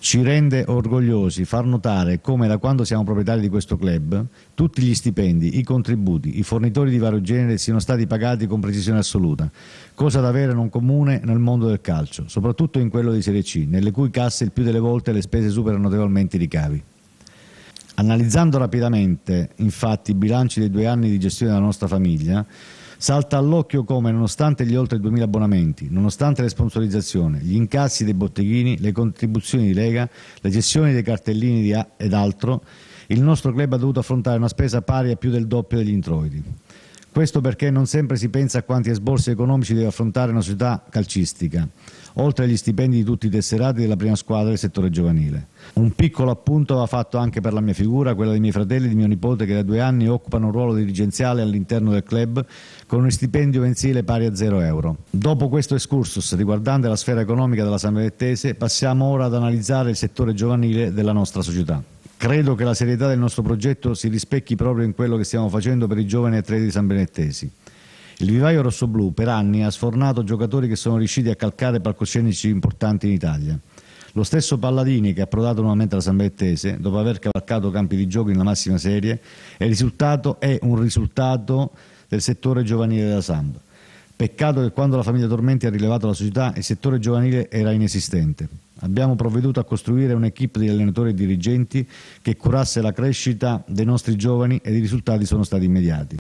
ci rende orgogliosi far notare come da quando siamo proprietari di questo club tutti gli stipendi, i contributi, i fornitori di vario genere siano stati pagati con precisione assoluta, cosa da avere non comune nel mondo del calcio, soprattutto in quello di Serie C, nelle cui casse il più delle volte le spese superano notevolmente i ricavi. Analizzando rapidamente infatti i bilanci dei due anni di gestione della nostra famiglia, Salta all'occhio come, nonostante gli oltre 2.000 abbonamenti, nonostante le sponsorizzazioni, gli incassi dei botteghini, le contribuzioni di Lega, le gestioni dei cartellini ed altro, il nostro club ha dovuto affrontare una spesa pari a più del doppio degli introiti. Questo perché non sempre si pensa a quanti esborsi economici deve affrontare una società calcistica oltre agli stipendi di tutti i tesserati della prima squadra del settore giovanile. Un piccolo appunto va fatto anche per la mia figura, quella dei miei fratelli e di mio nipote che da due anni occupano un ruolo dirigenziale all'interno del club con uno stipendio mensile pari a 0 euro. Dopo questo excursus riguardante la sfera economica della Sambevettese, passiamo ora ad analizzare il settore giovanile della nostra società. Credo che la serietà del nostro progetto si rispecchi proprio in quello che stiamo facendo per i giovani atleti sambenettesi. Il vivaio rossoblu per anni ha sfornato giocatori che sono riusciti a calcare palcoscenici importanti in Italia. Lo stesso Palladini, che ha approdato nuovamente alla San Bettese, dopo aver cavalcato campi di gioco nella massima serie, è, risultato, è un risultato del settore giovanile della Samba. Peccato che quando la famiglia Tormenti ha rilevato la società il settore giovanile era inesistente. Abbiamo provveduto a costruire un'equipe di allenatori e dirigenti che curasse la crescita dei nostri giovani ed i risultati sono stati immediati.